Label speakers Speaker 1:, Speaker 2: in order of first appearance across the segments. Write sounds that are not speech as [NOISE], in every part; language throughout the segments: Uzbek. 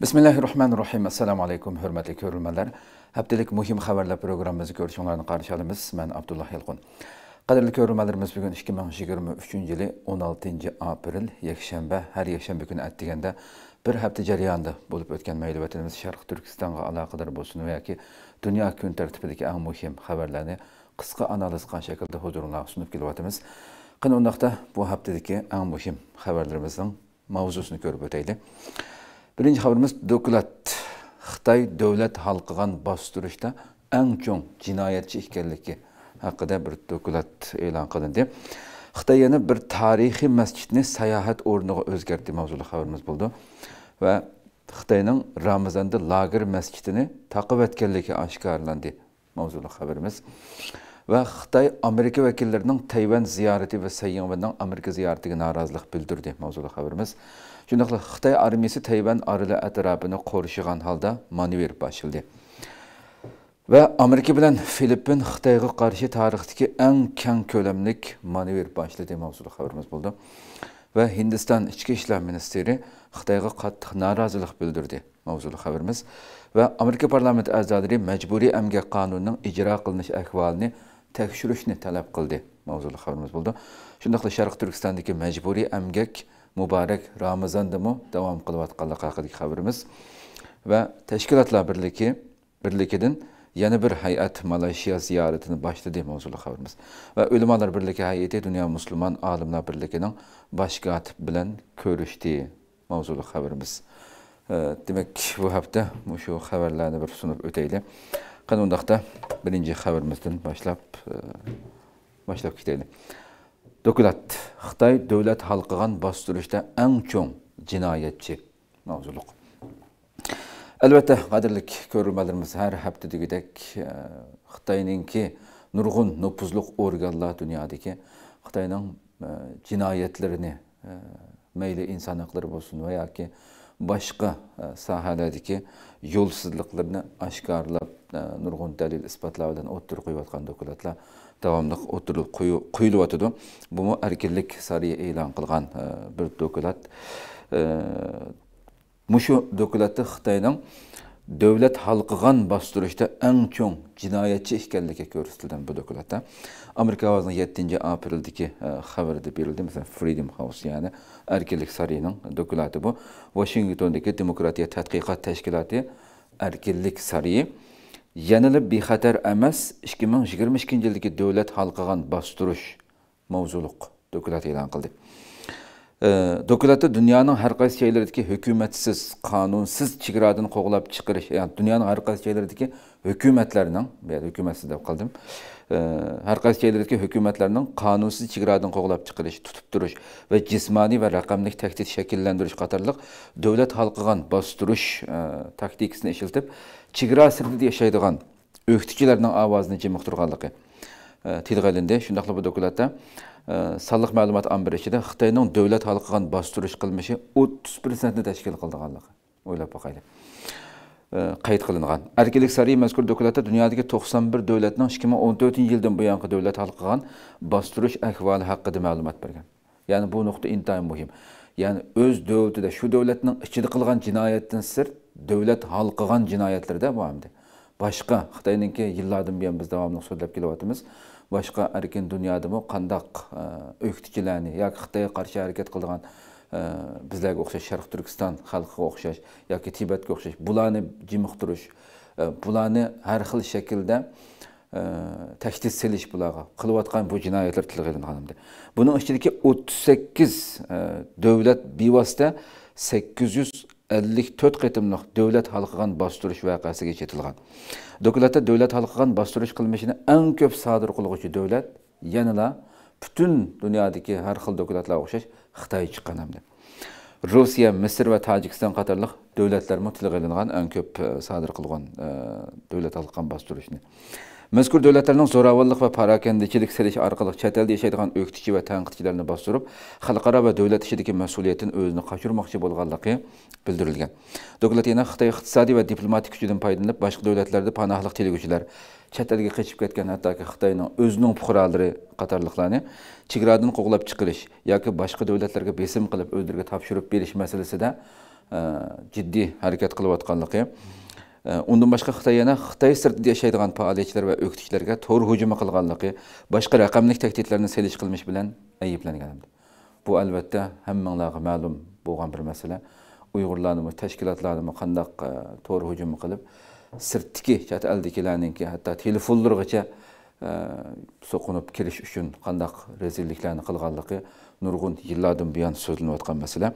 Speaker 1: bismillahi rohmanir rohim assalomu alaykum hurmatli ko'rilmalar haftalik muhim xabarlar programmamizni ko'rishinglarni qarshi olamiz man abdulloh yilqin qadrli ko'rilmalarimiz bugun ikki ming yigirma uchinchi yili o'n oltinchi aprel yakshanba har yakshanba kuni atdiganda bir hafta jarayonida bo'lib o'tgan mayli vatanimiz sharq turkistonga aloqador bo'lsin yoki dunyo kun tartibidagi eng muhim xabarlarni qisqa analiz qilgan shaklda huzuringizga sunib kelyapmiz qani undaqda bu haftadagi eng muhim xabarlarimizning mavzusini ko'rib o'taylik Birinci haberimiz dökülat. Xitay dövlət halqıqan bastırışda ən çox cinayətçi ikənliki бір bir dökülat elan qılındı. Xitay yana bir tarixi саяхат орнығы өзгерді мавзулы mavzulu болды. buldu. Və Xitayının Ramazanda lagir məscidini taqib etkənliki aşkarlandı mavzulu xəbərimiz. ve xitoy amerika vekillerinin tayvan ziyorati va sayyanvanning amerika ziyoratiga norozilik bildirdi mavzuli xabarimiz shundoqla xitoy armiyasi tayvan oroli atrofini qo'rishigan holda manevr boshildi va amerika bilan filippin xitoyga qarshi tarixdagi eng kang ko'lamlik manevr boshladi mavzuli xabarimiz bo'ldi va hindiston ichki ishlar ministeri xitoyga qattiq norozilik bildirdi mavzuli xabarimiz Ve amerika parlamenti a'zolari majburiy amgak qonunining ijro qilinish ahvolini talep tekşürüşni talab qildi mavzuli xabarimiz bo'ldi mecburi sharq turkistondagi majburiy amgak muborak ramazondami davom qilayotganligi haqidagi haberimiz ve tashkilotlar birligi birligidan yeni bir hay'at Malaysia ziyaretini boshladi mavzuli haberimiz ve ulamolar birligi hay'ati Dünya Müslüman olimlar birligining bosh bilen bilan ko'rishdi haberimiz. xabarimiz demak bu hafta shu xabarlarni bir sunib öteyle. Қан бірінші хабарымыздың башлап, башлап э, кетелі. Докулат, Қытай дөләт халқыған бастырышта әң чоң жинайетчі. Наузулық. Әлбәтте, қадірлік көрілмәлеріміз әр әптедігідек э, Қытайныңки нұрғын нұпызлық орғалла дүниядеке Қытайның э, жинайетлеріні, мейлі инсан болсын, ваяки башка сахадагы e, yolsuzluklarını aşkarlap, e, nurgun delil ispatlar bilen oturup koyup atkan dokulatla devamlı oturup koyu, koyulup atıdı. Bu mu erkirlik sarıya ilan kılgan e, bir dokulat. Muşu dokulatı Xtay'dan davlat halkıgan bastırışta eng çok cinayetçi ekanligi ko'rsatilgan bu dokladda amerika ovozining yettinchi apreldagi e, xabarida berildi masalan freedom house ya'ni Erkelik sarining dokladi bu washingtondagi demokratiya tadqiqot tashkiloti Erkelik Sarayı. Yenilip bexatar emas emez, 2022 yıldaki devlet yildagi davlat mavzuluk bostirish ilan kıldı. qildi Ee, dokulatda dünyanın har qaysi joylaridagi hukumatsiz qonunsiz chegaradan qo'g'lab chiqarish ya'ni dunyoning şeylerdeki qaysi joylaridagi hükümetsiz bu yerda hukumatsiz deb qildim e, har qaysi joylaridagi hukumatlarning qonunsiz chegaradan qo'g'lab chiqarish tutib turish va jismoniy va raqamlik tahdid shakllantirish qatorliq davlat halqigan bostirish e, taktikasini ishlatib chegara sirtida yashaydigan o'qituvchilarning ovozini jimiqtirganligi tilga ilindi shundoq bu dokumentda sonliq ma'lumot ombiri ichida xitoyning davlat hali qilgan bostirish qilmishi o'ttiz prosentni tashkil qildiganligi o'ylab boqaylik qayd qilingan erkinlik sari mazkur dokumentda dunyodagi to'qson bir davlatning ikki ming o'n to'rtinchi yildan buyongi davlat hal qilgan bostirish ahvoli haqida ma'lumot bergan ya'ni bu nuqta intayin muhim ya'ni o'z davlatida shu davlatning ichida qilgan jinoyatdan sirt davlat hal qilgan jinoyatlarda bu boshqa xitoyninki yillardan buyon biz davomli so'zlab kelyapmiz boshqa erkin dunyodami qandoq o'ktikilarni e, yoki xitoyga qarshi harakat qilgan e, bizlarga o'xshash sharq turkiston xalqiga o'xshash yoki tibatga o'xshash bularni jimiqtirish e, bularni har xil shaklda tashxis silish bularga qilayotgan bu jinoyatlar tilga buning ichidagi o'ttiz sakkiz davlat bevosita sakkiz yuz төрт қытымлық дәулет халқыған бастырыш вақасы кешетілген. Докулатта дәулет халқыған бастырыш қылмешіні ән көп садыр құлғышы дәулет, еніла, бүтін дүниадекі әр қыл докулатла оқшаш Қытай чыққан әмді. Русия, Мисір ә Таджикстан қатарлық дәулетлер мұтылғылынған ән көп садыр құлған дәулет халқыған бастырышыны. Məzkur dövlətlərinin zoravalılıq və parakəndikilik serik arqalıq çətəldə yaşaydıqan öktiki və tənqidkilərini bastırıb, xalqara və dövlət işidiki məsuliyyətin özünü qaçırmaq ki, bolğallıqı bildirilgən. Dövlət yenə Xitay iqtisadi və diplomatik gücüdən paydanıb, başqa dövlətlərdə panahlıq telgücülər, çətəlgə qeçib getkən hətta ki, Xitayının özünün puxuraları qatarlıqlarını çiqradını qoğulab çıxırış, ya ki, başqa dövlətlərə besim qılıb, öldürgə tapşırıb beriş məsələsi də ciddi hərəkət qılıb atqanlıqı. undan boshqa xitoy yana xitoy sirtida yashaydigan faoliyatchilar va o'qituvchilarga to'r hujumi qilganligi boshqa raqamlik tahdidlarni selish qilmish bilan ayblangan bu albatta hammanglarga ma'lum bo'lgan bir masala uyg'urlarni tashkilotlarni qandaq to'r hujum qilib sirtdiki chet eldikilarninki hatto telefonlargacha so'qinib kirish uchun qandaq rezilliklarni qilganligi nurg'un yillardan buyon so'zilanayotgan masala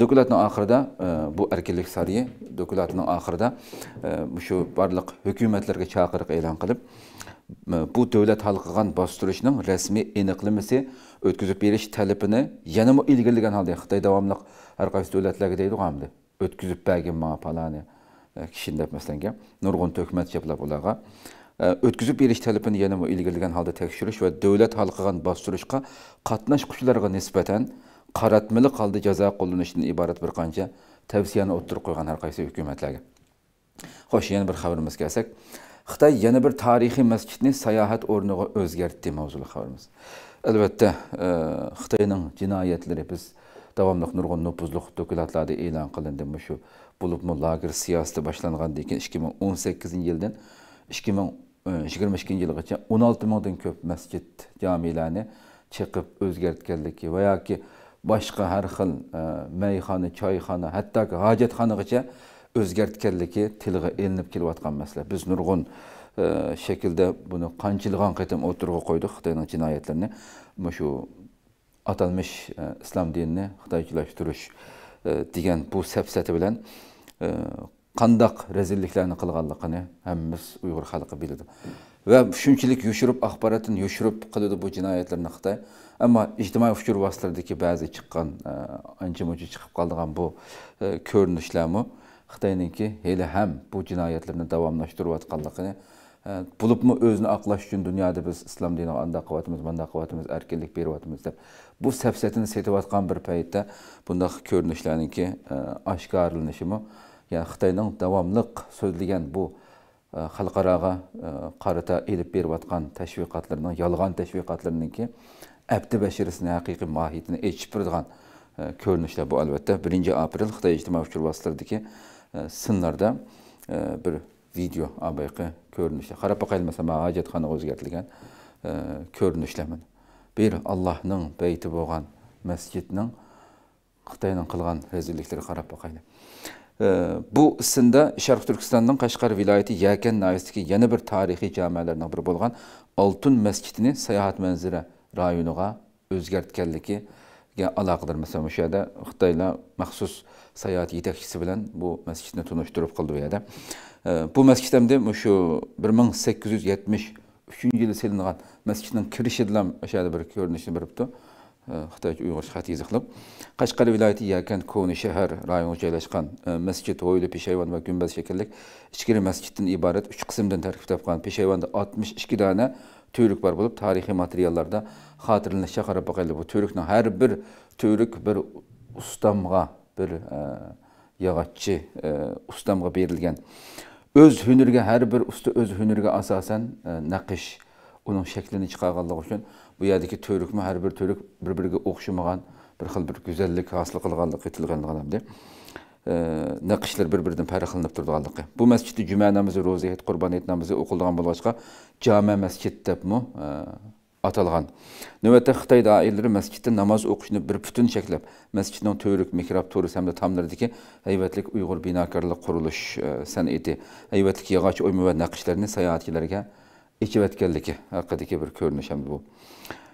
Speaker 1: dokumentni oxirida e, bu erkinlik sariyi dokumentni oxirida e, shu barliq hukumatlarga chaqiriq e'lon qilib e, bu davlat hal qilgan bostirishning rasmiy aniqlimasi o'tkazib berish talabini yana ilgirlagan holda xitoy davomli har qaysi davlatlarga deydi hamda o'tkazib bergin ma palani kishin deb masalan nurg'un to'kmat gaplab ularga o'tkazib berish talabini yana ilgirlagan holda tekshirish va davlat xalqiga bostirishga qatnash kuchlarga nisbatan qaratmali holda jazo qo'llanishdan iborat bir qancha tavsiyani o'ttirib qo'ygan har qaysi hukumatlarga xo'sh yana bir xabarimizga kelsak xitoy yana bir tarixiy masjidni sayohat o'rniga o'zgartdi mavzuli xabarimiz albatta xitoyning jinoyatlari biz davomli nurg'un nupuzli dokladlarda e'lon qilindi shu bo'libmi lager siyosati boshlangandan keyin ikki ming o'n sakkizinchi yildan 2022 ming e, yigirma ikkinchi yilgacha o'n olti mingdan ko'p masjid jomilarni chiqib o'zgartganligi va yoki boshqa har xil e, mayxona choyxona hattoki hojatxonagacha o'zgartganligi tilga ilinib kelayotgan masala biz nurg'un e, shaklda buni qanchilg'on qatam o'tirg'a qo'ydik xitoyning jinoyatlarini shu atalmish islom dinini xitoychilashtirish degan bu safsati bilan qandaq razilliklarni qilganligini hammamiz uyg'ur xalqi biladi va shunchalik yushirib axborotini yushirib qiladi bu jinoyatlarni xitoy ammo ijtimoiy uchur vositalardagi ba'zi chiqqan e, ancha muncha chiqib qolgan bu e, ko'rinishlarmi xitoyninki hali ham bu jinoyatlarni davomlashtirayotganligini e, bo'libmi o'zini oqlash uchun dunyoda biz islom dinini andoq qilyapmiz bundoq qilyapmiz erkinlik beryapmiz deb bu safsatini setayotgan bir paytda bundoq ko'rinishlarniki oshkorlanishimu ya xitoyning davomliq so'zlagan bu e, xalqaroga e, qarata elib berayotgan tashviqotlarning yolg'on tashviqotlarniki abdi bashirisini haqiqiy mohiyatini echib turadigan e, ko'rinishlar bu albatta birinchi aprel xitoy ijtimoiy uchur vositalaridagi sinlarda bir video abayqi ko'rinishlar qarab boqaylik masalan hojatxonaga o'zgartirilgan ko'rinishlar mana bir allohning bayti bo'lgan masjidning xitoyning qilgan rezilliklariga qarab boqaylik bu isimda sharq turkistondan qashqar viloyati yakan naisidagi yana bir tarixiy jamoalardan biri bo'lgan oltin masjidini sayohat manzili rayoniga o'zgartganligiga aloqador masalan o'sha yerda xitoylar maxsus sayohat yetakchisi bilan bu masjidni tunishtirib qildi u yerda bu masjid hamda shu bir ming sakkiz yuz yetmish uchinchi yili selingan masjidning kirishi bilan o'sha yerda bir ko'rinishni beribdi xitoy uyg'ur xatizi qilib qashqar viloyati yakan koni shahar rayonida joylashgan e, masjid g'oyli peshayvon va gumbaz shaklli ichkiri masjiddan iborat uch qismdan tarkib topgan peshayvonda oltmish ikki dona to'rlik bor bo'lib tarixiy materiallarda xotirlanish chaqirib boqildi bu to'rlikni har bir to'rlik bir ustamga bir e, yog'ochchi e, ustamga berilgan o'z hunariga har bir usta o'z hunariga asosan naqish uning shaklini chiqarganligi uchun bu yerdagi to'rikmi har bir to'rik bir biriga o'xshamagan bir xil bir go'zallik hosil qilganligi aytilganligida naqishlar bir biridan farqlanib turganligi bu masjidda juma namozi ro'za hayit qurbon hayit namozi o'qilgan bo'lg'achqa jama masjid debmi e, atalgan Nöbette xitoy dairleri masjidda namoz o'qishni bir butun shaklab masjidning to'rik mikrab to'ri hamda tomlaridagi hayvatlik uyg'ur binokorlik qurilish e, san'ati hayvatlik yog'och o'yma va naqshlarni sayohatchilarga ekivatganligi haqidagi bir ko'rinish ham bu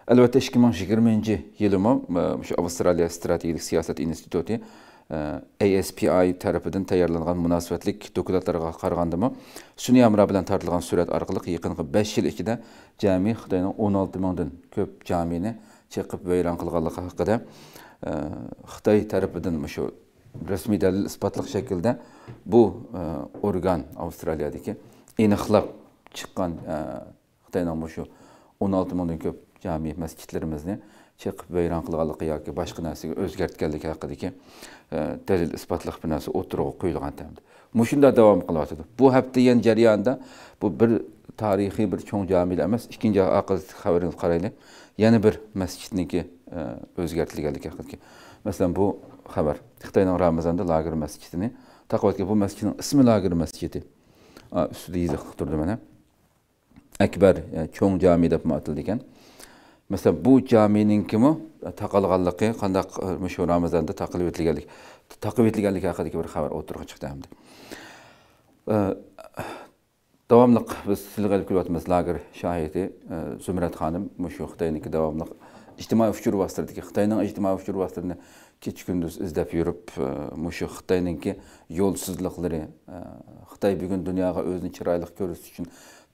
Speaker 1: Albatta 2020 yili o'sha Avstraliya strategik siyosat instituti e, ASPI tarafidan tayyorlangan munosabatlik dokumentlarga qaragandimi sun'iy amra bilan tortilgan sürat orqali yaqinqi 5 yil ichida jami Xitoyning 16 mingdan ko'p jamini chiqib vayron qilganligi haqida e, Xitoy tarafidan shu resmi dalil isbotli shaklda bu e, organ Avustralya'daki, Avstraliyadagi çıkan chiqqan Xitoyning shu 16 mingdan köp. jami masjidlarimizni chiqib vayron qilganligi yoki boshqa narsaga o'zgartganligi haqidagi e, dalil isbotliq bir narsa o'tirg'a qo'yilgan hamda mushunda davom qilyotdi bu hafta yan jarayonida bu bir tarixiy bir cho'ng jamila emas ikkinchi oqibatli xabarini qaraylik yana bir masjidniki e, o'zgartirilganligi haqida masalan bu xabar xitoyning ramazonda lager masjidini taqvodga bu masjidning ismi lager masjidi ustida yiziq turdi mana akbar e, cho'ng jami deb atildi ekan masalan bu jamininkimi e, taqalganligi qandaq e, shu ramazonda taqilib o'tilganlik taqib etilganlik haqidagi bir xabar o'tirg'i chiqdi hamda e, davomli biz silga olib kelyapmiz lager shohidi zumrat xonim shu xitoyniki davomli ijtimoiy uchur vositasidagi xitoyning ijtimoiy uchur vositalarini kech kunduz izlab yurib shu xitoyninki yo'lsizliklari xitoy bugun dunyoga o'zini chiroyli ko'rsatish uchun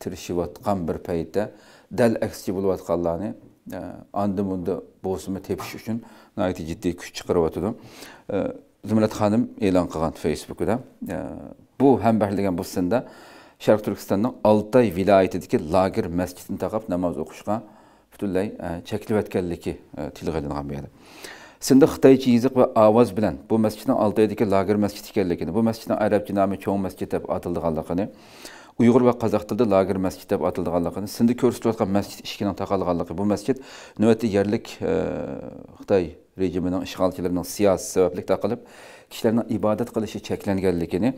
Speaker 1: tirishayotgan bir paytda dal aksiga bo'layotganlarni andı-mundı boğazımı tepiş üçün nəhayət ciddi küç çıxırıb atdım. Zümrət xanım elan qılğan Facebookda. Bu həmbəhrligan bu sində Şərq Türkistanın Altay vilayətindəki lagir məscidini taqıb namaz oxuşqa bütünlüy e, çəkilivətkənliki e, tilğə elinğan bu yerdə. Sində Xitaycı yazıq və avaz bilən bu məscidin Altaydakı lagir məscid ikənligini, bu məscidin ərəbcə namı Çoğ məscid deyə adılğanlığını, Uyğur və Qazaq dildə laqer məscid deyə adlandırıldığını, sində göstərilib atqan məscid işkinin taqalğanlığı bu məscid növbəti yerlik ə, e, Xitay rejiminin işğalçılarının siyasi səbəblik taqılıb kişilərin ibadət qılışı çəklənənligini,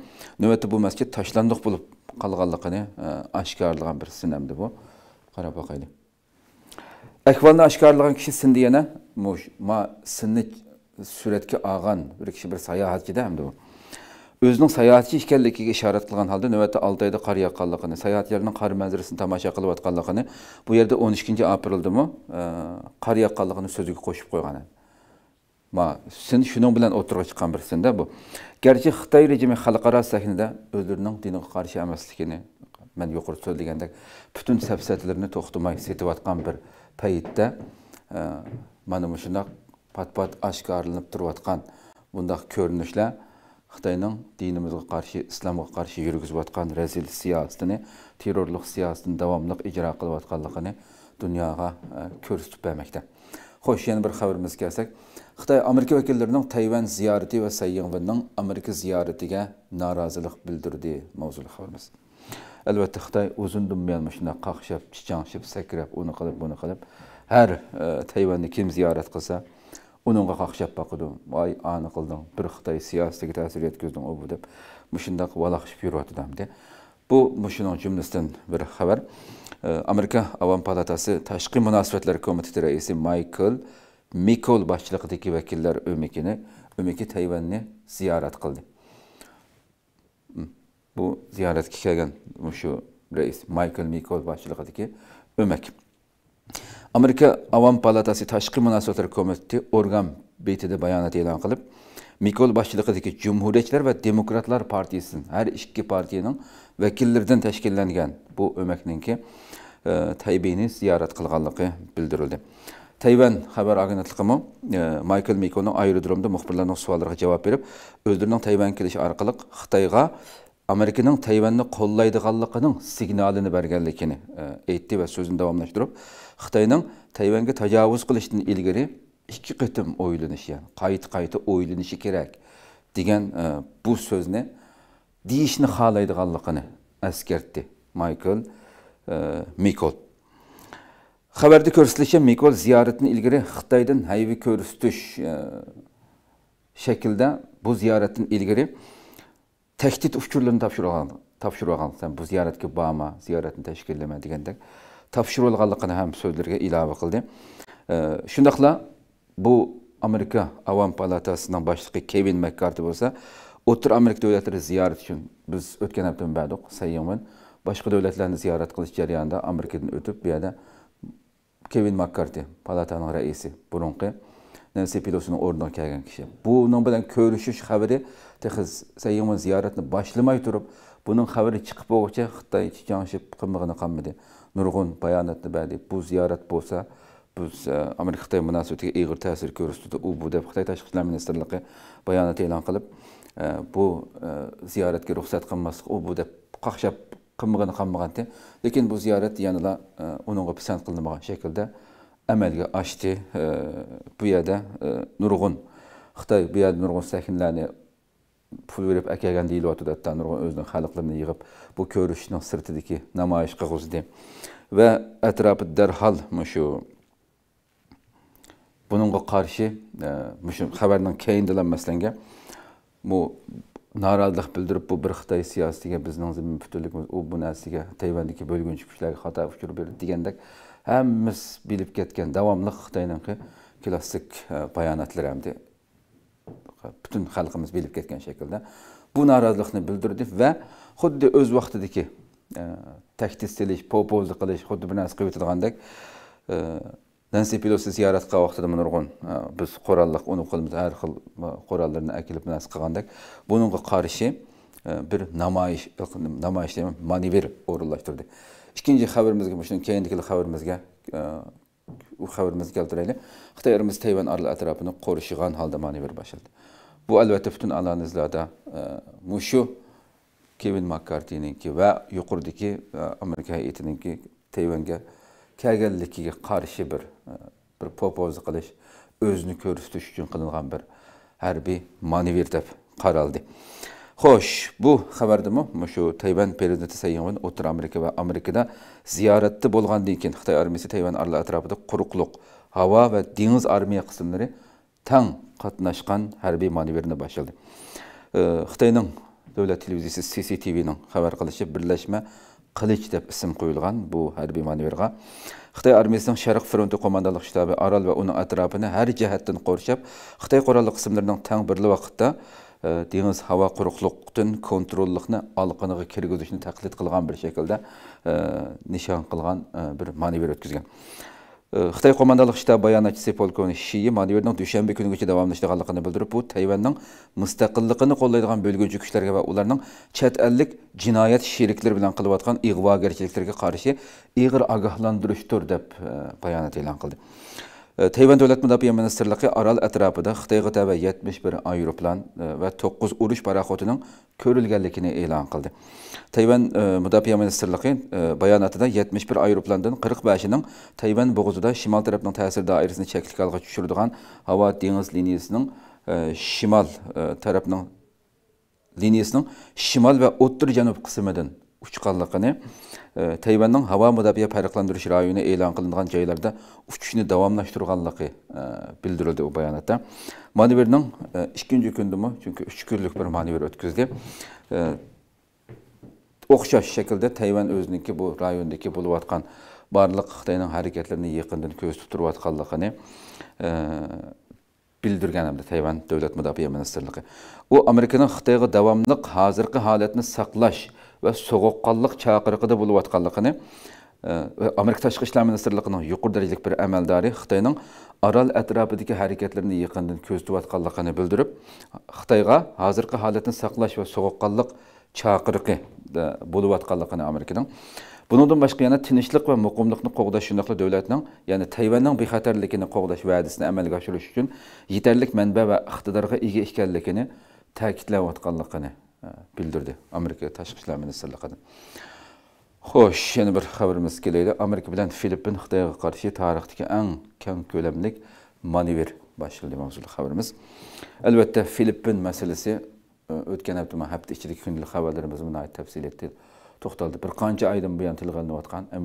Speaker 1: növbəti bu məscid taşlandıq olub qalğanlığını e, aşkarlayan bir sinəmdir bu. Qara baxaylı. Əhvalını aşkarlayan kişi sindi yenə ma sinni sürətki ağan bir kişi bir sayahatçıda həmdir bu. o'zining sayohatchi ekanligiga ishorat qilgan holda navbatda oltoyda qor yoqqanligini sayohatchilarning qor manzarasini tomosha qilayotganligini bu yerda April'da mı e, kar yoqqanligini so'ziga qo'shib qo'ygan ma sin shuning bilan oturuğa çıkan bir sinda bu garchi xitoy rejimi xalqaro sahnada o'zlarining karşı emeslikini, emasligini yokur yuqori bütün butun safsatlarni to'xtamay setayotgan bir paytda e, mana shundoq pat pat duru turayotgan bundoq ko'rinishlar xitoyning dinimizga qarshi islomga qarshi yurgizayotgan razil siyosatini terrorlik siyosatini davomli ijro qilayotganligini dunyoga e, ko'rsatib bermoqda xo'sh yana bir xabarimizga kelsak xitoy amerika vakillarining tayvan ziyorati va sayyanvinning amerika ziyoratiga norozilik bildirdi mavzuli xabarimiz albatta xitoy uzundan buyon mana shunday qaqshab chichangshib sakrab uni qilib buni qilib har e, tayvanni kim ziyorat qilsa uningga qaqshab boqidi voy ani qilding bir xitoy siyosatiga ta'sir yetkazdim u deb mushundoq valaqishib yuryotidamdi bu mushuning jumlasidan bir xabar ee, amerika avom palatasi tashqi munosabatlar komiteti raisi Michael mikol boshchiligidagi vakillar o'mikini o'miki tayvanni ziyaret kıldı. bu ziyoratga kelgan shu rais Michael mikol boshchiligidagi ömek. amerika avom palatasi tashqi munosabatlar komiteti organ betida bayonot e'lon qilib mikol boshchiligidagi jumhuriyatchilar va demokratlar partiyasi har ikki partiyaning vakillaridan tashkillangan bu o'makninki e, taybeyni ziyorat qilganligi bildirildi tayvan xabar agentligimi e, maykl mikolni aerodromda muxbirlarning savollariga javob berib o'zlarining tayvan kelishi orqali xitoyga Amerikanın Tayvan'ı kollaydıqanlıqının signalini bergenlikini etti ve sözünü devamlaştırıp Xitayning Tayvan'a tajavuz qilishdan ilgiri, iki qitim o'ylanishi, yani qayta-qayta o'ylanishi kerak degan e, bu so'zni deyishni xohlaydiganligini eskertti Michael e, Mikol. Xabarda ko'rsatilishicha Mikol ziyaretin ilgiri Xitoydan hayvi ko'rsatish e, şekilde bu ziyaretin ilgiri. təhdid ufkurlarını tapşırılan, tapşırılan, sən bu ziyarət ki, bama, ziyarətini təşkil eləmə deyəndə tapşırılğanlığını həm sözlərə əlavə qıldı. Şundaqla bu Amerika Avam Palatasının başlığı Kevin McCarthy olsa, O'tir Amerika dövlətləri ziyarət üçün biz ötən həftə mübadiq Sayyamın başqa dövlətlərini ziyarət qılış cəryanında Amerikadan ötüb bir yerdə Kevin McCarthy, palatanın rəisi, burunqi Nancy Pelosi'nin orduna gələn kişi. Bunun bilan görüşüş xəbəri texiz sayyoman ziyoratni boshlamay turib buning xabari chiqib bo'lguncha xitoy chichonshib qimig'ini qolmadi nurg'un bayonotni badi bu ziyorat bo'lsa biz e, amerika xitoy munosabatiga ig'ir ta'sir ko'rsatdi u bu deb xitoy tashqi ishlar ministrligi bayonot e'lon qilib e, bu e, ziyoratga ruxsat qilmaslik u bu deb qaqshab qimig'ini qilmag'andi lekin bu ziyorat yanada uningga pisand qilinmagan shaklda amalga oshdi bu yerda nurg'un xitoy bu yerda nurg'un sakinlarni pul berib akagan deyilyotdi tanurg'on o'zini xalqlarini yig'ib bu ko'rishishning sirtidagi namoyish qilg'izdi va atrofi darhol shu buningga qarshi e, shu xabarning keyindala maslanga bu norozilik bildirib bu bir xitoy siyosatiga bizning zimin butunligimiz u bu narsaga tayvandagi bo'lgunchi kuchlarga xato uchur berdi degandek hammamiz bilib ketgan davomli xitoyniki klassik e, bayonotlari hamdi butun xalqimiz bilib ketgan shaklda bu norozilikni bildirdi va xuddi o'z vaqtidagi e, takdis qilish popozli qilish xuddi bir narsa qilib o'tadigandak e, nansi pelosi ziyoratga vaqtida nurg'un e, biz qurolliq uni qo'limiz har xil qurollarni akilib narsa qilgandek bunga qarshi bir namoyish namoyish manevr o'rinlashtirdi ikkinchi xabarimizga shuni keyingi xabarimizga u xabarimizni keltiraylik xitoy irmiz tayvan orli atrofini qo'rishigan holda manevr boshladi Bu əlbəttə bütün analizlərdə muşu e, Kevin ki ve yuqurdakı e, Amerika heyətininki Tayvan'a kəgəllikiyə qarşı bir e, bir popoz qilish, özünü ko'rsatish uchun qilingan bir harbiy manevr deb qaraldi. Xo'sh, bu xabardimi? Mushu Tayvan prezidenti Sayyovan O'rta Amerika ve Amerikada ziyoratda bo'lgandan keyin Xitoy armiyasi Tayvan arla atrofida quruqliq, hava ve deniz armiya kısımları. таң қатынашқан әрби маневріне башылды. Э, Қытайның дәулет телевизиясы CCTV-нің хабар қылышы бірләшмә қылыч деп ісім қойылған бұл әрби маневрға. Қытай армиясының Шарық фронты командалық штабы арал ва оның атрапыны әр жаһаттан қоршап, Қытай қоралы қысымдарының таң бірлі вақытта деңіз э, hava контроллықны kontrollikni olqiniga kirgizishni taqlid қылған бір shaklda э, нишан қылған бір manevr өткізген. Қытай қомандалық штаб баянатчысы полковник Ши маневрдің дүйшәмбі күнгіше давамлаштығанлығын білдіріп, бұл Тайванның мустақиллығын қолдайдыған бөлгінші күшлерге ва уларның чат әллік жинаят шериклер билан қылып атқан игъвагерчиликтерге қаршы игыр агаһландырыштыр деп баянат элан қылды. Tayvan Dövlət Müdafiə Ministerliyi Aral ətrafında Xitayğa təbə 71 aeroplan e, və 9 uruş paraxotunun körülgənliyini elan qıldı. Tayvan e, Müdafiə Ministerliyi e, bəyanatında 71 aeroplandan 45-inin Tayvan boğazında şimal tərəfinin təsir dairəsini çəklik halğa düşürdüyən hava dəniz liniyasının şimal tərəfinin liniyasının şimal və otdur cənub qismindən uçqanlığını e, Tayvanın hava müdafiə fərqləndiriş rayonu ilan qılınan caylarda uçuşunu davamlaşdırğanlığı e, bildirildi o bəyanatda. Manövrün e, ikinci gündümü, çünki 3 günlük bir manövr ötküzdü. E, oxşaş şəkildə Tayvan özündeki bu rayondaki bulub atqan barlıq hareketlerini hərəkətlərini yaxından gözləyib durub e, bildirgan hamda tayvan devlet mudofaa ministrligi u amerikaning xitoyga davomli hozirgi holatni saqlash ve soğukkallık çakırıkı da bulup atkallıkını ve Amerika Taşkı İşlam yukur derecelik bir emeldari Hıhtay'nın aral etrafıdaki hareketlerini yıkandın közdü atkallıkını bildirip Hıhtay'a hazırkı haletin saklaş ve soğukkallık çakırıkı da bulup atkallıkını Amerika'nın. Bunundan başka yana tinişlik ve mukumlukunu kogdaşınlıklı devletinin yani Tayvan'ın bir hatarlikini kogdaş vadisini emel gaşırış için yeterlik menbe ve iktidarga iyi işkerlikini takitle vatkallıkını Э, bildirdi amerika tashqi ishlar ministrligidan xo'sh yana bir xabarimiz kelaydi amerika bilan filippin xitoyga qarshi tarixdagi eng keng ko'lamli manevr boshlig'i mavzuli xabarimiz albatta filippin masalasi e, o'tgan hafta man hafta ichidagi kundalik xabarlarimizga tafsiliyatda to'xtaldi bir qancha oydan buyon tilga olinayotgan e,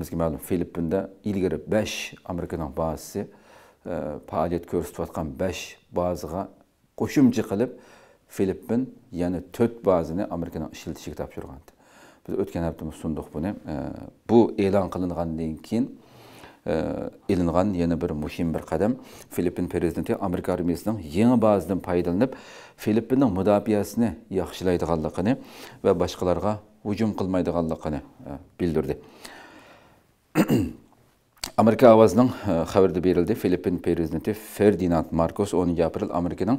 Speaker 1: bizga ma'lum filippinda ilgari besh amerikaning bazasi e, faoliyat ko'rsatayotgan besh bazaga qo'shimcha qilib Filippin yana to'rt bazini amerikadan ishlatishga kitab yurgandi biz o'tgan hafta sundiq buni bu e'lon qilingandan keyin ilingan e, yana bir muhim bir qadam filippin prezidenti amerika armiyasining yangi bazadan foydalanib filippinning mudofiasini yaxshilaydiganligini va boshqalarga hujum qilmaydiganligini e, bildirdi [CLEARS THROAT] amerika ovozining e, xabarida berildi filippin prezidenti ferdinand markos o'ninchi aprel amerikaning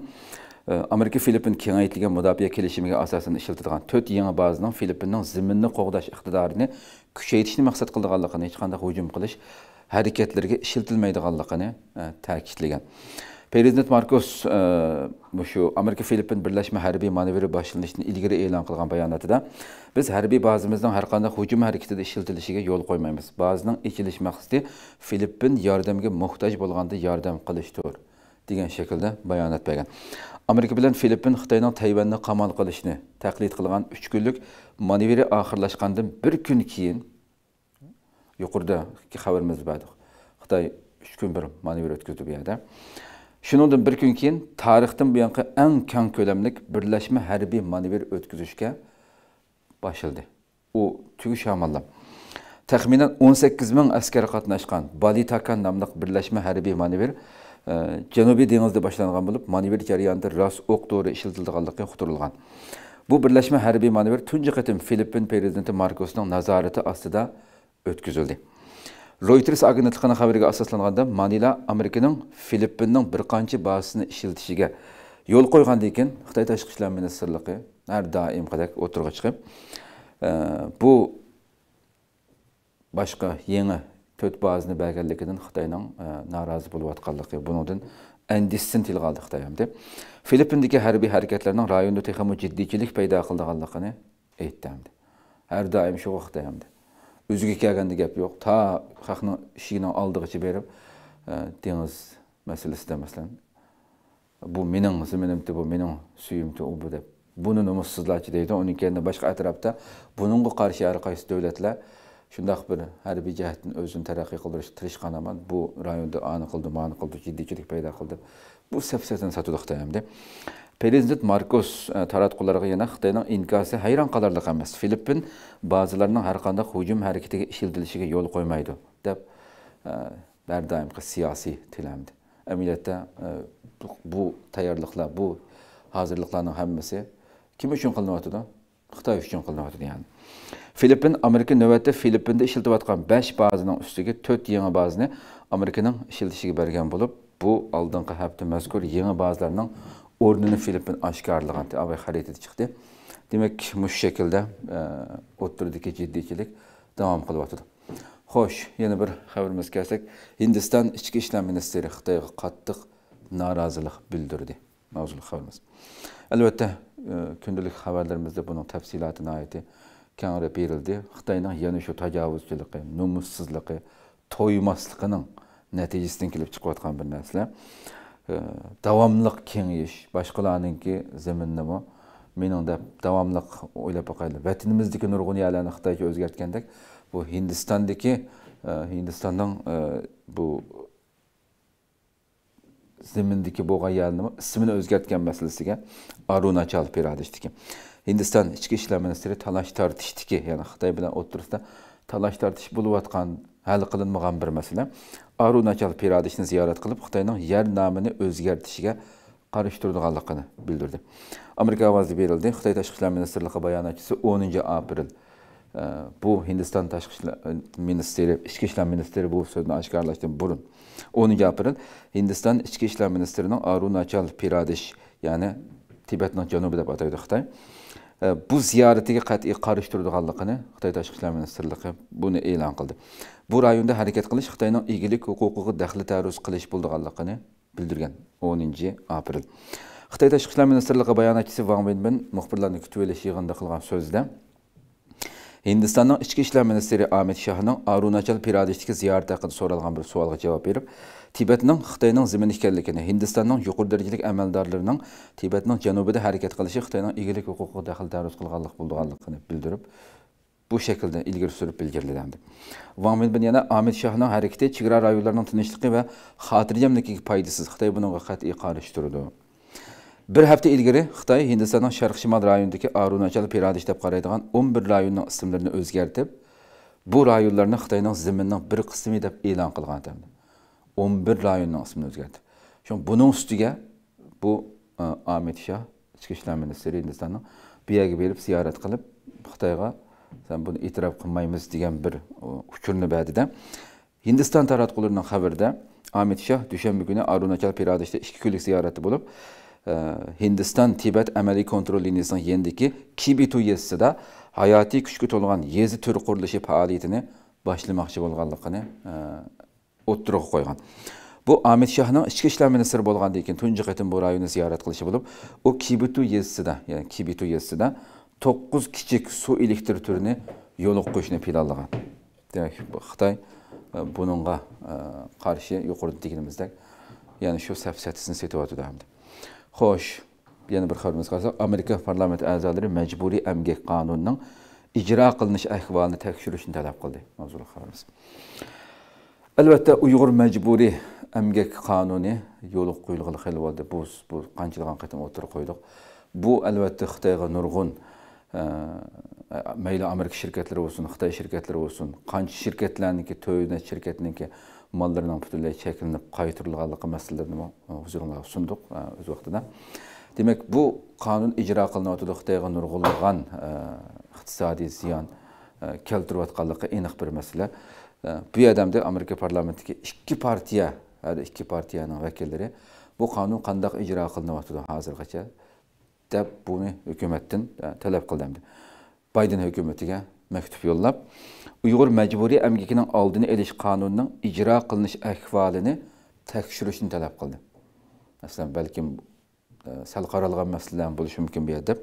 Speaker 1: amerika filippin kengaytilgan mudofaa kelishimiga asosan ishlatilgan to'rt yangi bazaning filippinning zaminni qo'g'dash iqtidorini kuchaytirishni maqsad qilganligini hech qanday hujum qilish harakatlariga ishlatilmaydiganligini ta'kidlagan prezident markos shu amerika filippin birlashma harbiy manevri boshlanishini ilgari e'lon qilgan bayonotida biz harbiy bazamizning har qanday hujum harakatida ishlatilishiga yo'l qo'ymaymiz bazaning ichilish maqsadi filippin yordamga muhtoj bo'lganda yordam qilishdir degan shaklda bayonot bergan amerika bilan filippin xitoyning tayvanni qamal qilishni taqlid qilgan 3 kunlik manevri oxirlashgandan bir kun keyin yuqorida xabarimiz berdik xitoy 3 kun bir manevr o'tkazdi bu yerda shuningdan bir kun keyin tarixdan buyongi eng kang ko'lamlik birlashma harbiy manevr o'tkazishga boshlandi. u tugi shamollam taxminan 18 ming askar qatnashgan balitakan nomli birlashma harbiy manevr Janubiy dengizda boshlangan bo'lib, manevr jarayonida ras o'q to'ri ishlatilganligi xuturilgan. Bu birlashma harbiy manevr tunji qatim Filippin prezidenti Markosning nazorati ostida o'tkazildi. Reuters agentligining xabariga asoslanganda Manila Amerikaning Filippinning bir qancha bazasini ishlatishiga yo'l qo'ygandan keyin Xitoy tashqi ishlar ministrligi har doimgidek o'tirg'a bu boshqa yeni төт базыны бәгәнлегенең Хытайның наразы булып атканлыгы, буныңдан әндисен тилгә алды Хытай һәм дип. Филиппиндәге хәрби хәрәкәтләрнең районда техим җитдичилек пайда кылдыганлыгын әйтте һәм Һәр даим шуга Хытай һәм Үзүгә кергәндә гәп юк. Та хакның ишигенә алдыгычы берип, диңгез мәсьәләсендә мәсәлән, bu mening zimimdi bu mening suyimdi u bu deb buni nomussizlarchi deydi unikini boshqa atrofda buningga qarshi har qaysi davlatlar shundoq bir harbiy jihatdan o'zini taraqqiy qildirishga tirishqanaman bu rayonda ani qildi mani qildi jiddiychilik paydo qildi bu safsatani sotdi xitoyamda prezident markos e, taratqularga yana xitoyning inkosi hayron qolarliq emas filippin ba'zilarning har qanday hujum harakatiga ishiltilishiga yo'l qo'ymaydi deb e, bardoimgi siyosiy tilamdi amaliyotda e, bu tayyorliqlar bu hozirliklarning hammasi kim uchun qilinyotidi xitoy uchun qilinyotidi ya'ni Filipin amerika Filipində filippinda ishlatilayotgan 5 bazaning ustiga 4 yangi bazani amerikaning işildişi bergan bo'lib bu oldingi hafta mazkur yangi bazalarning o'rnini filippin oshkorlagan xaritada chiqdi demak mush shaklda ciddiyikilik e, jiddiychilik davom atıdı. xo'sh yana bir xabarimizga kelsak hindiston ichki ishlar Ministeri xitoyga qattiq norozilik bildirdi xəbirimiz. Əlbəttə, albatta e, kundalik xabarlarimizda buning tafsiloti kenara berildi. Xitayning yana shu tajovuzchiligi, nomussizligi, to'ymasligining natijasidan kelib chiqayotgan bir narsa. Davomliq kengish, boshqalarninki zaminnimi mening deb davomliq o'ylab boqaylik. Vatanimizdagi nurg'un yerlarni Xitoyga o'zgartgandek, bu Hindistondagi e, Hindistonning e, bu zemindagi bo'lgan yerni ismini o'zgartgan masalasiga Arunachal Pradesh degan. hindiston ichki ishlar ministri talash tortishdiki ya'ni xitoy bilan o'tirisida talash tortish bo'layotgan hal qilinmagan bir masala arunachal piradishni ziyorat qilib xitoyning yer nomini o'zgartirishiga qarshi turadiganligini bildirdi amerika ovozi berildi xitoy tashqi ishlar ministrligi bayonotchisi o'ninchi aprel e, bu hindiston tashqi ishlar ministri ichki ishlar ministri bu so'zni oshkorlashdan burun o'ninchi aprel hindiston ichki ishlar ministrining arunachal piradish ya'ni tibatning janubi deb ataydi xitoy Ee, bu ziyaratiga qat'iy qarash turganligini xitoy tashqi ishlar ministrligi buni e'lon bu rayonda harakat qilish xitoyning egilik huquqiga daxli taruz bulduğu bo'lganligini bildirgen. 10 april. xitoy tashqi ishlar ministrligi bayonotchisi van venbin muxbirlarni kutib olish yig'inida qilgan so'zda hindistonning ichki ishlar ministri amit arunachal piradishdagi ziyaret hakkında so'ralgan bir savolga cevap verip. Tibetning Xitoyning zimin ekanligini, Hindistonning yuqori darajalik amaldorlarining Tibetning janubida harakat qilishi Xitoyning egalik huquqiga daxl taruz qilganlik bo'lganligini bildirib, bu shaklda ilgari surib bildirilgandi. Wang Minbin yana Ahmed Shahning harakati chegara rayonlarining tinchligi va xotirjamligiga foydasiz. Xitoy bunga qat'iy qarshi turdi. Bir hafta ilgari Xitoy Hindistonning sharq shimol rayonidagi Arunachal Pradesh deb qaraydigan 11 rayonning ismlarini o'zgartirib, bu rayonlarni Xitoyning zimmining bir qismi deb e'lon qilgan. o'n bir rayonni ismini o'zgartirdi shu buning ustiga bu omid e, shoh ichki ishlar ministri hindistonni bu berib ziyorat qilib xitoyga san buni e'tirof qilmaymiz degan bir uchurni e, berdida hindiston taratqulini xabarida omid shoh dushanba kuni arunachal pradeshda ikki kunlik ziyorati bo'lib e, hindiston tibat amaliy kontrol liniyasini yendiki kibitu yezisida hayotiy kuchga to'lgan yezi tur qurilishi faoliyatini boshlamoqchi bo'lganligini o'ttirg'i qo'ygan bu Ahmet Şah'ın ichki ishlar ministri bo'lgandan keyin tunji qitim bu rayonni ziyaret qilishi bo'lib o kibitu yezisida ya'ni kibitu yezisida to'qqiz küçük su elektr turini yoluk koşunu planlagan demek bu xitoy e, buningga e, qarshi yuqorida deganimizdek ya'ni shu safsatisini setyotidi hamda hoş yana bir xabarimizga qarasak amerika parlamenti a'zolari majburiy emgak qonunining ijro qilinish ahvolini tekshirishni talab qildi mavzulik xabarimiz Әлбәтте уйғур мәҗбүри әмгәк кануны юлы куйылган хәл булды. Бу бу канчылган кытым отыр қойдық. Бу әлбәтте Хитаега нургун ә, мәйлі Америка шіркетлері болсын, Қытай шіркетлері болсын, қанша шіркетлерінікі, төйіне шіркетінікі малдарынан бүтінлей чекілініп, қайтырылғанлығы мәселелерін хұзырыңызға сұндық өз ә, уақытында. Демек, бұл қанун ижра қылына отырды Қытайға нұрғылған ә, иқтисади зиян келтіріп жатқанлығы анық бір мәселе. bu yerdamda amerika parlamentiga ikki partiya ikki partiyani vakillari bu qonun qandaq ijro qilinyapti hozirgacha deb buni hukumatdan e, talab qildim bayden hukumatiga maktub yo'llab uyg'ur majburiy amgikining oldini olish qonunining ijro qilinish ahvolini tekshirishni talab qildi masalan balkim e, sal qaralgan masalalar bo'lishi mumkin bu yerda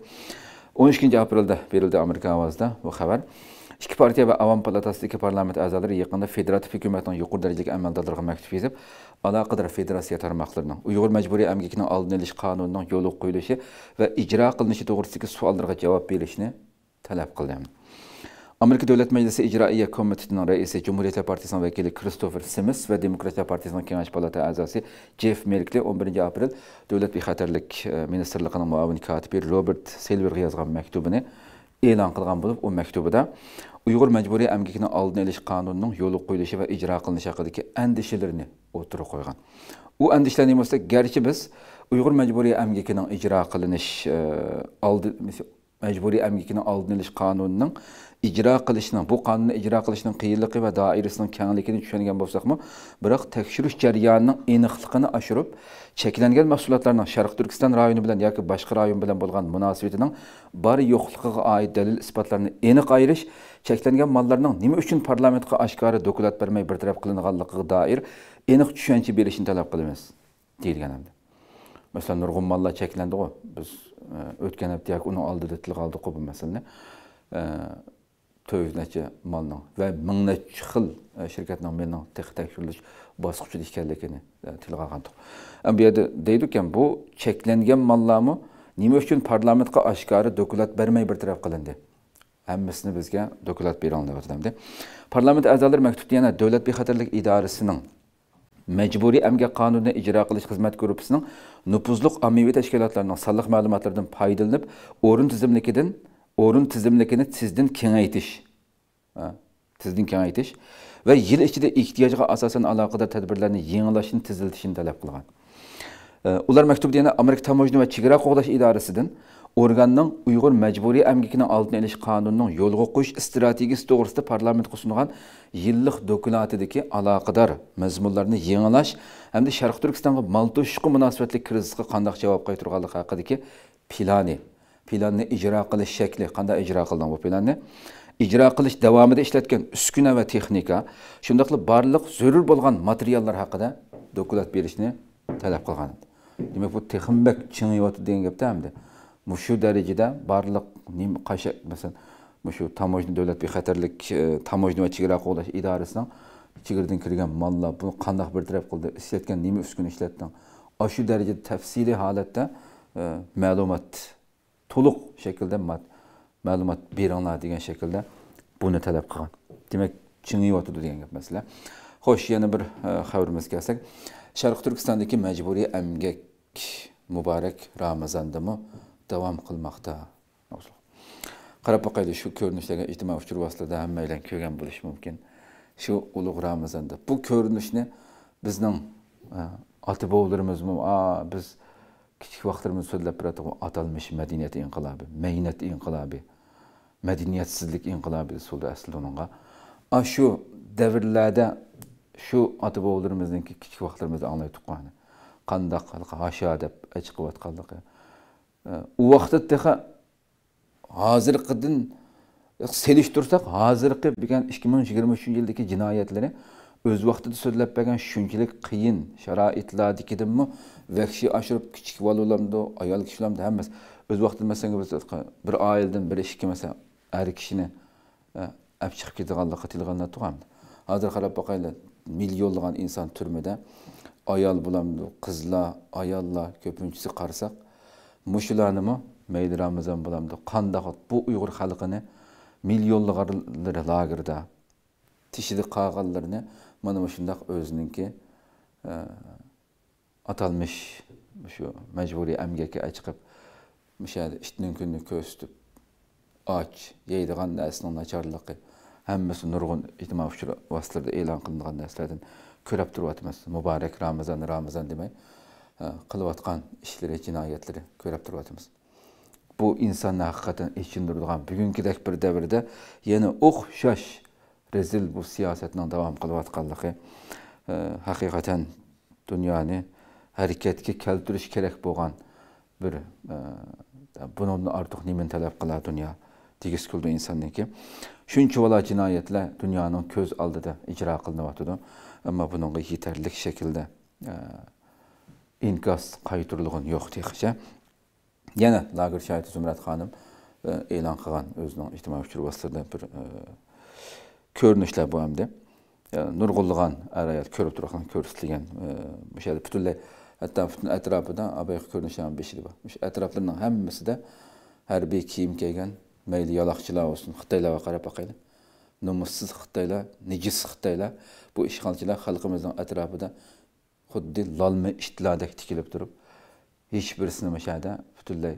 Speaker 1: o'n ikkinchi aprelda berildi amerika ovozida bu xabar İki partiya və Avam Palatası iki parlament əzaları yaxında federativ hökumətin yuqur dərəcəli əməldarlığı məktub edib, əlaqədar federasiya tarmaqlarının Uyğur məcburi əmgəkinin aldın ediş qanununun yolu qoyuluşu və icra qılınışı doğrusudakı suallara cavab verilişini tələb qıldı. Amerika Dövlət Məclisi İcraiyyə Komitetinin rəisi Cumhuriyetlər Partiyasının vəkili Christopher Sims və Demokratlar Partiyasının Kengaş Palata əzası Jeff Merkli 11 aprel Dövlət Bixətərlik Ministerliğinin müavin katibi Robert Silverə yazğan məktubunu e'lon qilgan bo'lib u maktubida uyg'ur majburiy amgakni oldini olish qonunining yo'lga qo'yilishi va ijro qilinishi haqidagi andishalarni o'tirib qo'ygan u andishalar nima bo'lsa garchi biz uyg'ur majburiy icra kılınış qilinish oldi majburiy amgakni aldın eliş kanununun icra qilishning bu qonunni icra qilishning qiyinligi va doirasining kengligini tushungan bo'lsakmi biroq tekshirish jarayonining aniqligini oshirib cheklangan mahsulotlarning sharq turkiston bilen bilan yoki boshqa rayon bilan bo'lgan munosabatining bor yo'qligiga oid dalil isbotlarni aniq ayirish cheklangan mollarning nima uchun parlamentga oshkora dokulat bermay bartaraf qilinganligiga doir aniq tushuncha berishni talab qilamiz deyilgan hamda masalan nurg'un mollar o, biz o'tgan e, hafta yoki onu aldı tilga aldı bu masalani to'rt necha va ming necha xil e, shirkatning mening tekshirilish bosqichida ekanligini e, tilga olgandik bu yerda deydi ekan bu cheklangan mollarmi nima uchun parlamentga oshkora dokulat bermay bartaraf qilindi hammasini bizga dokulat berildi parlament a'zolari maktubda yana davlat bexatarlik idorasining majburiy amgak qonunini ijro qilish xizmat gruppasining nupuzliq ommaviy tashkilotlarning soliq ma'lumotlaridan foydalanib o'rin tizimlikidan o'rin tizimligini tizdan kengaytish tizdan kengaytish va yil ichida ehtiyojga asosan aloqador tadbirlarni yengillashini tizilishini talab qilgan ular maktubda yana amerika tamojna va chegara qo'g'lash idorasidan organning uyg'ur majburiy amgikini oldini olish qonunining yo'lga qo'yish strategiyasi to'g'risida parlamentga sunilgan yillik dokumentidagi aloqador mazmunlarni yengillash hamda sharq turkistonga mal munosabatli krizisga qandoq javob qaytarganligi haqidagi plani planni icra qilish shakli qanday icra qilgan bu planni icra qilish davomida ishlatgan uskuna va texnika shundoq qilib barliq zarur bo'lgan materiallar haqida dokulat berishni talab qilgan demak bu texmbak chinyapti degan gapda hamda shu darajada barliq nima qaysi masalan shu tamojna davlat bexatarlik e, tamojna va chegara qo'g'dash idorasining chegaradan kirgan mollar buni qandoq bartaraf qildi ishlatgan nima uskuna ishlatding shu darajada tafsiliy holatda e, ma'lumot to'liq shaklda ma'lumot beringlar degan shaklda buni talab qilgan demak chinyotidi degan gap masalan xo'sh yana bir e, xabarimizga kelsak sharq turkistondagi majburiy amgak muborak ramazon ramazondami davom qilmoqda qarab boqaylik shu ko'rinishlarga ijtimoiy uchur vositida hammanglar ko'rgan bo'lishi mumkin shu ulug' ramazonda bu ko'rinishni bizning e, ota bobolarimiz biz kichik vaqtlarimiz so'zlab turadigan atalmish madaniyat inqilobi maynat inqilobi madaniyatsizlik inqilobi so'zi aslida unga shu davrlarda shu ota bobolarimizniki kichik vaqtlarimizda anglay tuqqani qandaq hasha deb achiqyotganligi e, u vaqtda daha hozirgidan e, selishtirsak hozirgi degan ikki ming yigirma uchinchi yildagi jinoyatlari öz vaxtı da sözləb bəgən şünkilik qiyin şəraitla dikidimmi vəhşi aşırıb kiçik valulamdı, ayal kişiləmdi, həmməz. Öz vaxtı məsələn biz bir aildən bir iki məsələn hər kişini əb hə, çıxıb gediganlıqı tilğanla tuğamdı. Hazır xarab baxayla milyonluğan insan türmədə ayal bulamdı, qızla, ayalla köpünçüsü qarsaq, muşulanımı meyli Ramazan bulamdı. Qandaqı bu Uyğur xalqını milyonluğarları lagırda, tişidi qağallarını mana shundaq e, atalmış, şu mecburi majburiy açıp, chiqib o'sha ishning kunni ko'rsatib och yeydigan narsaning hem hammasi nurg'un ijtimoiy uchur ilan e'lon derslerden, narsalardan ko'rib turyapmiz muborak ramazon ramazon demay e, qilayotgan ishlari jinoyatlari ko'rib turyapmiz bu insonni haqiqatan echindiradigan bugünkidek bir davrda yana o'xshash rezil bu siyasetten siyasetlə davam qılıb atqanlığı e, hakikaten dünyanın hərəkətki kəltürüş kerak bo'lgan bir e, bunun artıq nimin tələb qılar dünya degiz kuldu insanniki. Çünki ola cinayetle dünyanın köz aldıda icra qılınıbatıdı. ama bunun yeterlik şəkildə e, inqas qaytırılığın yox deyixcə. Yenə Lagir Şahidi Zümrət xanım elan qılan özünün ictimai fikir vasıtında bir ko'rinishlar bu nurg'ullig'an nurg'ulg'an arayat ko'rib turgan ko'rsatilgan o'sha e, yerda butunlay hatto butun atrofida abayq ko'rinishlarni beshili bor o'sha atroflarning hammasida harbiy kiyim kiygan mayli yaloqchilar bo'lsin xitoylarga qarab boqaylik nomussiz xitoylar nijis xitoylar bu ishg'olchilar xalqimizning atrofida xuddi lolma itlardek tikilib turib hech birisini o'sha butunlay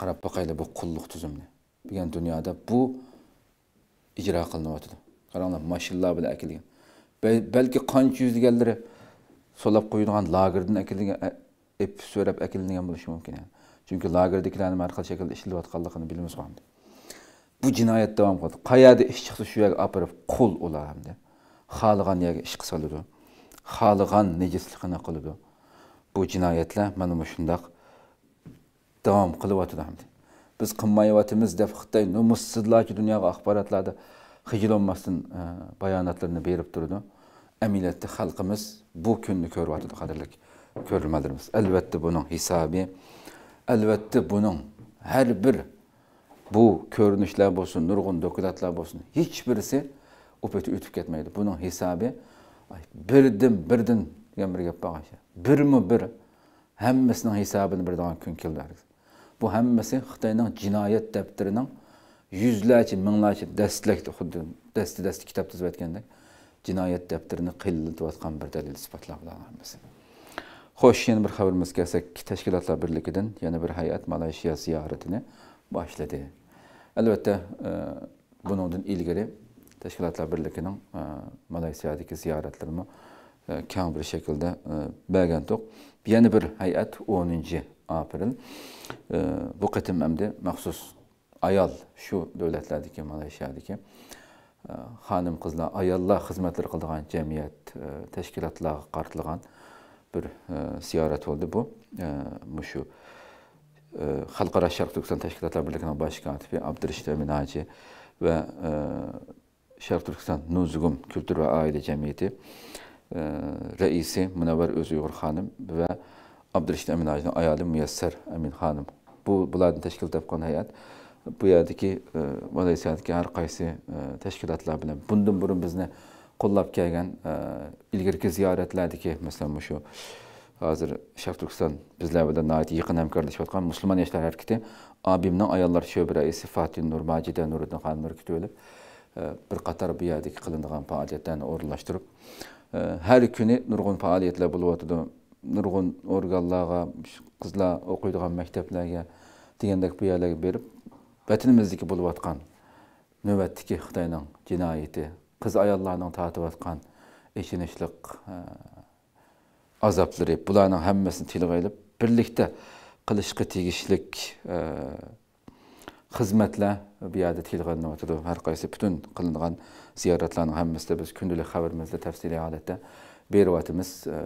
Speaker 1: qarab boqaylik bu qulluq tuzumni degan dunyoda bu ijro qilinyotidi qaranglar mashinlar bilan akilgan balki qancha yuzlaganlari solab qo'yilgan lagerdan akilgan ep so'rab akilingan bo'lishi mumkin chunki lagerdagilarni har xil shaklda ishlalayotganligini bilamiz bu jinoyat davom qildi qayerda ish chiqsa shu yerga olib borib qul ular hamda xohlagan yerga ish qilsaladi xohlagan nejisligini qiladi bu jinoyatlar mana shundoq davom qilyotidi biz qilmayotimiz deb xitoy nomussizlarchi dunyoga axborotlarda hijilonmasdan e, bayonotlarni berib turdi amaliyotda halkımız bu kunni ko'ryotdi qadrlik ko'rilmadirmiz albatta buning hesabı, albatta buning her bir bu ko'rinishlar bo'lsin nurg'un dokudatlar bo'lsin hech birisi u paytda o'tib ketmaydi buning hisobi birdan birdan degan bir gap bor birmi bir hammasining hesabını birdan kun keldi bu hammasi xitoyning jinoyat daftarining yuzlarcha minglarcha dastlakda xuddi dasti dasti kitob tuzib aytgandek jinoyat daftarini qiyillatayotgan bir dalil isbotlab hammasi xo'sh yana bir xabarimizga kelsak tashkilotlar birligidan yana bir hay'at malayziya ziyoratini boshladi albatta e, bundan ilgari tashkilotlar birligining e, malayziyadagi ziyoratlarimi e, kang bir shaklda bergan to'q yana bir hay'at o'ninchi aprel Ee, bu qitim endi maxsus ayol shu davlatlardagi malayshiyadagi xonim e, qizlar ayollar xizmatlar e, qiladigan jamiyat tashkilotlarga qaratilgan bir e, ziyorat bo'ldi bu shu xalqaro sharq turkiston tashkilotlar birligining bosh kotibi abdurishto minaji va sharq turkiston nuzugum kultur va oila jamiyati raisi munavvar o'z uyg'ur xonim va abdurishto minajni ayoli muyassar amin xonim bu bularni tashkil topgan hay'at bu yerdagi malayziyadagi e, har qaysi e, tashkilotlar bilan bundan burun bizni qo'llab kelgan e, ilgarki ziyoratlardagi masalan shu hozir sharq turkiston bizlar bilan yaqin hamkorlashayotgan musulmon yoshlar harakati abimni ayollar sho'bi raisi fatin nurmajida nuriddin xonim nurkutulib bir qator bu yerdagi qilinadigan faoliyatlarni o'rinlashtirib har kuni nurg'un faoliyatlar bo'layotidi nurg'un organlarga qizlar o'qiydigan maktablarga дегендек бияляги берип ватинибиздики болуп аткан növbətdəki Xitayının cinayəti, qız ayollarının tatib atqan eşinişlik e, azabları, bunların hamısını tilgə edib birlikdə qilishqa tegishlik e, xizmətlər bu yerdə tilgənib otudu. her qaysı bütün qilinğan ziyaratların hamısını biz gündəlik xəbərimizdə təfsili halətdə berib atımız. E,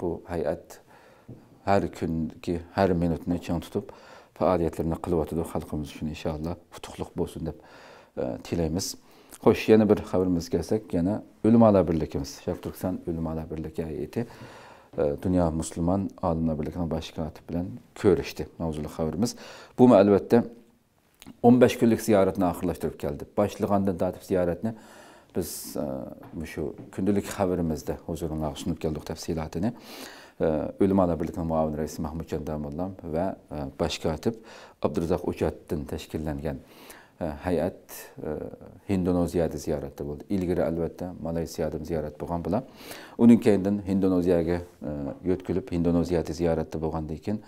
Speaker 1: bu heyət hər günkü her minutunu çən tutub faoliyatlarini qilyotidi xalqimiz uchun inshaalloh futuhliq bo'lsin deb tilaymiz e, Hoş yeni bir xabarimizga kelsak yana ulamolar birligimiz sharq turkiston ulamolar birligi aiti dunyo musulmon olimlar birligini bosh kotib bilan ko'rishdi mavzuli xabarimiz bu albatta 15 kunlik ziyoratni oxirlashtirib keldi boshlagandan tortib ziyoratni biz shu e, kundalik xabarimizda huzuringizga sunib keldik tafsilotini ala birlikni muavin raisi mahmudjon damullam va e, bosh kotib abdurazzoq o'katovdan tashkillangan e, hay'at e, hindoneziyada ziyoratda bo'ldi ilgari albatta malayziyada ziyorat bo'lgan bular uning keyindan hindoneziyaga yo'tkilib hindoneziyada ziyoratda bo'lgandan keyin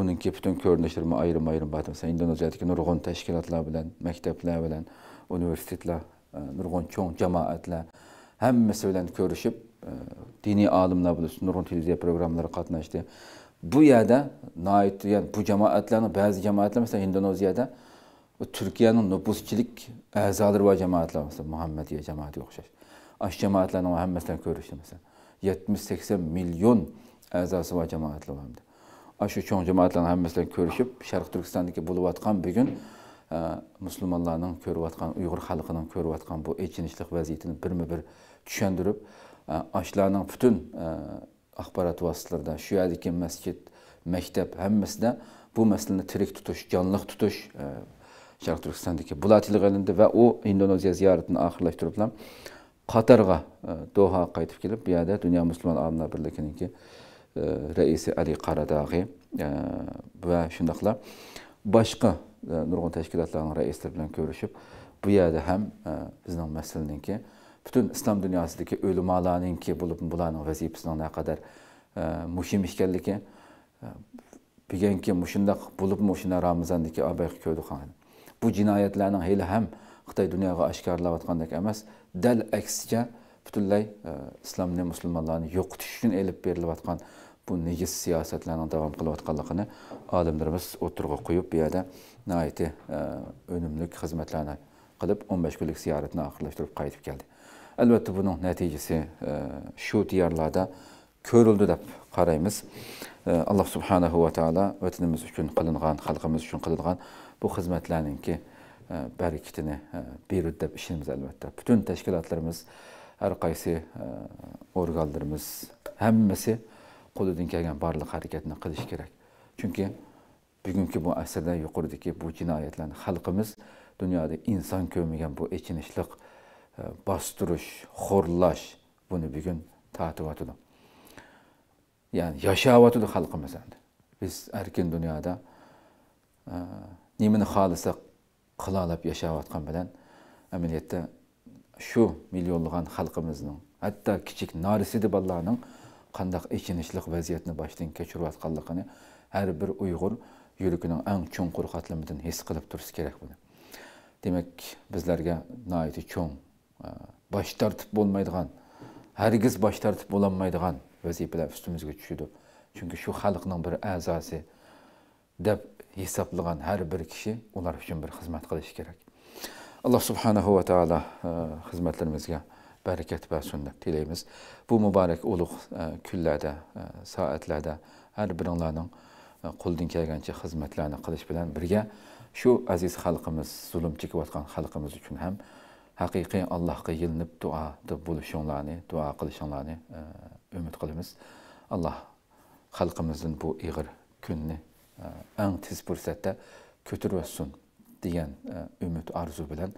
Speaker 1: uninki butun ko'rinishlarimi ayrim ayrim masalan indoneziyadagi nurg'un tashkilotlar bilan maktablar bilan universitetlar nurg'un cho'ng jamoatlar hammasi bilan ko'rishib dini alimlər bilirsiniz, Nurun televiziya proqramları qatnaşdı. Bu yerdə naid, yəni bu cəmaətlərin, bəzi cəmaətlər, məsələn, Hindoneziyada Türkiyənin nüfuzçilik əzaları var cəmaətlər, məsələn, Muhammediyə cəmaəti oxşar. Aş cəmaətlərin həmməsindən görüşdüm, məsələn. 70-80 milyon əzası var cəmaətlər var. Aşı çox cəmaətlərin həmməsindən görüşüb, Şərq Türkistandakı bulvatqan bir gün e, müsəlmanların görüb atqan, Uyğur xalqının görüb atqan bu ekinçlik vəziyyətini birmə-bir düşündürüb, -bir aşılarla bütün axbarat vasitələrdə, şüyədir ki, məscid, məktəb, həmməsi də bu məsələni tirik tutuş, canlıq tutuş Şərq Türkistandakı bulatiliq elində və o İndoneziya ziyarətini axırlaşdırıblar. Qatarğa, Doha qayıtıb gəlib, bu yerdə Dünya Müslüman Alimlər Birliyininki rəisi Ali Qaradaği və şundaqla başqa nurgun təşkilatların rəisləri ilə görüşüb bu yerdə həm bizdən məsələninki ki, butun islom dunyosidagi ulamolarninki bo'lib bularning vazifasini naqadar e, muhim ekanligi e, bilganki shundaq bo'libmi shunda ramazondagi abay ko'rdi bu jinoyatlarni hali ham xitoy dunyoga oshkorlayotgandek emas dal aksiga butunlay e, islomni musulmonlarni yo'qotish uchun elib berilayotgan bu negiz siyosatlarni davom qilayotganligini olimlarimiz o'tirg'a qo'yib bu yerda nihoyatda unumli xizmatlarni qilib o'n besh kunlik ziyoratni oxirlashtirib qaytib keldi albatta buning natijasi e, shu diyorlarda ko'rildi deb qaraymiz e, alloh subhanahu va taolo vatanimiz uchun qilingan xalqimiz uchun qilingan bu xizmatlarninki e, barikitini berdi deb ishonamiz albatta butun tashkilotlarimiz har qaysi organlarimiz hammasi qo'lidan kelgan barliq harakatni qilish kerak chunki bugungi bu asrda yuqoridagi bu jinoyatlarni xalqimiz dunyoda inson ko'rmagan bu echinishliq bostirish xo'rlash buni bugun tatibyotidi ya'ni yashabyotidi xalqimiz endi biz erkin dunyoda nimani xohlasa qila olib yashayotgan bilan amaliyotda shu millionlagan xalqimizning hatto kichik norisidi bolalarning qandaq ichinishliq vaziyatni boshdan kechirayotganligini har bir uyg'ur yuragining eng chuqur qatlamidan his qilib turish kerak buni demak bizlarga noiti cho'ng baş tartib bo'lmaydigan hargiz bosh tortib bo'lolmaydigan vazifalar ustimizga tushadi chunki shu xalqning bir a'zosi deb hisoblagan har bir kishi ular uchun bir xizmat qilishi kerak alloh subhanahu va taolo xizmatlarimizga barakat bersin deb tilaymiz bu muborak ulug' kunlarda soatlarda har biringlarning qo'ldan kelgancha xizmatlarni qilish bilan birga shu aziz xalqimiz zulm chekayotgan xalqimiz uchun ham haqiqiy allohga yilinib duoda bo'lishinglarni duo qilishinglarni e, umid qilamiz alloh xalqimizning bu ig'ir kunni e, eng tez fursatda ko'tarvasin degan e, umid orzu bilan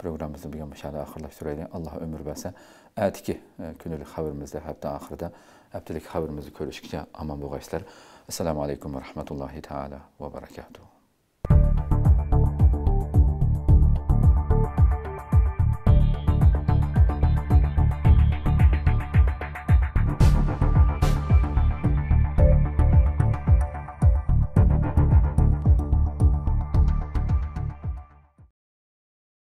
Speaker 1: programmamizni bugun inshalloh oxirlashtiraylik alloh umr bersa atiki kunlik xabarimizda hafta oxirida haftalik xabarimizni ko'rishgacha omon bo'lg'aysizlar assalomu alaykum va rahmatullohi taala va barakatuh